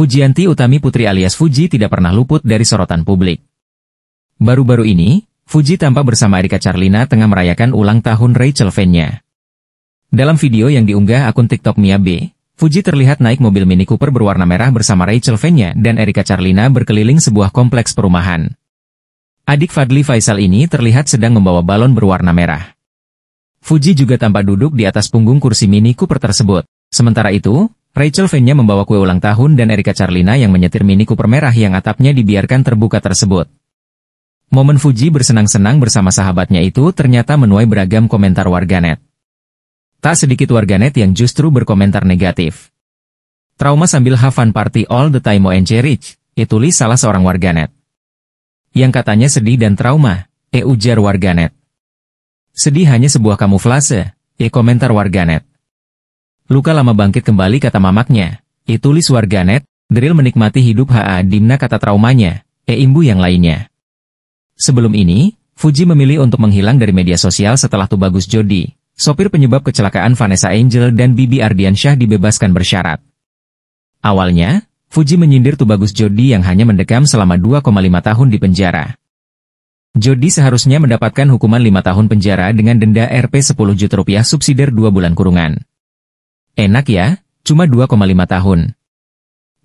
Fujianti Utami Putri alias Fuji tidak pernah luput dari sorotan publik. Baru-baru ini, Fuji tampak bersama Erika Charlina tengah merayakan ulang tahun Rachel Fennya. Dalam video yang diunggah akun TikTok Mia B, Fuji terlihat naik mobil Mini Cooper berwarna merah bersama Rachel Fennya dan Erika Charlina berkeliling sebuah kompleks perumahan. Adik Fadli Faisal ini terlihat sedang membawa balon berwarna merah. Fuji juga tampak duduk di atas punggung kursi Mini Cooper tersebut. Sementara itu, Rachel Fenya membawa kue ulang tahun dan Erika Charlina yang menyetir Mini Cooper merah yang atapnya dibiarkan terbuka tersebut. Momen Fuji bersenang-senang bersama sahabatnya itu ternyata menuai beragam komentar warganet. Tak sedikit warganet yang justru berkomentar negatif. Trauma sambil hafan party all the time ONC Rich, ditulis salah seorang warganet. Yang katanya sedih dan trauma, eh ujar warganet. Sedih hanya sebuah kamuflase, eh komentar warganet. Luka lama bangkit kembali kata mamaknya. Itulis warganet, Drill menikmati hidup H.A. Dimna kata traumanya, E. Imbu yang lainnya. Sebelum ini, Fuji memilih untuk menghilang dari media sosial setelah Tubagus Jody, sopir penyebab kecelakaan Vanessa Angel dan Bibi Ardiansyah dibebaskan bersyarat. Awalnya, Fuji menyindir Tubagus Jody yang hanya mendekam selama 2,5 tahun di penjara. Jody seharusnya mendapatkan hukuman 5 tahun penjara dengan denda Rp 10 juta rupiah subsidi 2 bulan kurungan. Enak ya, cuma 2,5 tahun.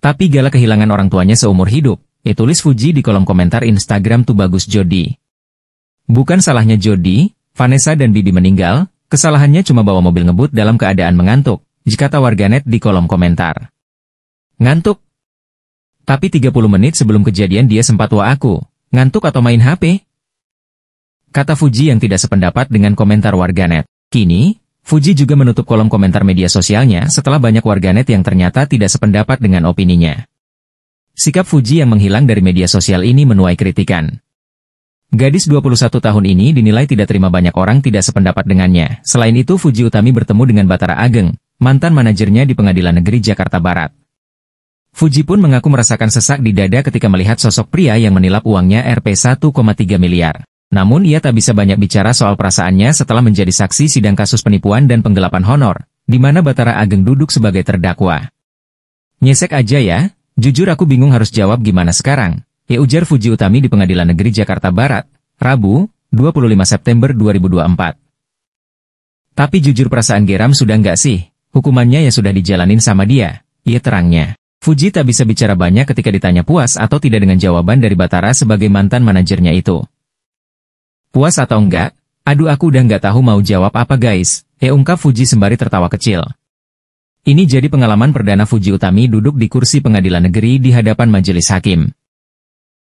Tapi Gala kehilangan orang tuanya seumur hidup, tulis Fuji di kolom komentar Instagram tuh bagus Jody. Bukan salahnya Jody, Vanessa dan Bibi meninggal, kesalahannya cuma bawa mobil ngebut dalam keadaan mengantuk, jika kata warganet di kolom komentar. Ngantuk? Tapi 30 menit sebelum kejadian dia sempat wa aku, ngantuk atau main HP? Kata Fuji yang tidak sependapat dengan komentar warganet. Kini, Fuji juga menutup kolom komentar media sosialnya setelah banyak warganet yang ternyata tidak sependapat dengan opininya. Sikap Fuji yang menghilang dari media sosial ini menuai kritikan. Gadis 21 tahun ini dinilai tidak terima banyak orang tidak sependapat dengannya. Selain itu Fuji Utami bertemu dengan Batara Ageng, mantan manajernya di Pengadilan Negeri Jakarta Barat. Fuji pun mengaku merasakan sesak di dada ketika melihat sosok pria yang menilap uangnya Rp 1,3 miliar. Namun ia tak bisa banyak bicara soal perasaannya setelah menjadi saksi sidang kasus penipuan dan penggelapan honor, di mana Batara Ageng duduk sebagai terdakwa. Nyesek aja ya, jujur aku bingung harus jawab gimana sekarang, ya ujar Fuji Utami di Pengadilan Negeri Jakarta Barat, Rabu, 25 September 2024. Tapi jujur perasaan geram sudah nggak sih, hukumannya ya sudah dijalanin sama dia, ia terangnya. Fuji tak bisa bicara banyak ketika ditanya puas atau tidak dengan jawaban dari Batara sebagai mantan manajernya itu. Puas atau enggak? Aduh aku udah nggak tahu mau jawab apa guys. Eh ungkap Fuji sembari tertawa kecil. Ini jadi pengalaman perdana Fuji Utami duduk di kursi pengadilan negeri di hadapan majelis hakim.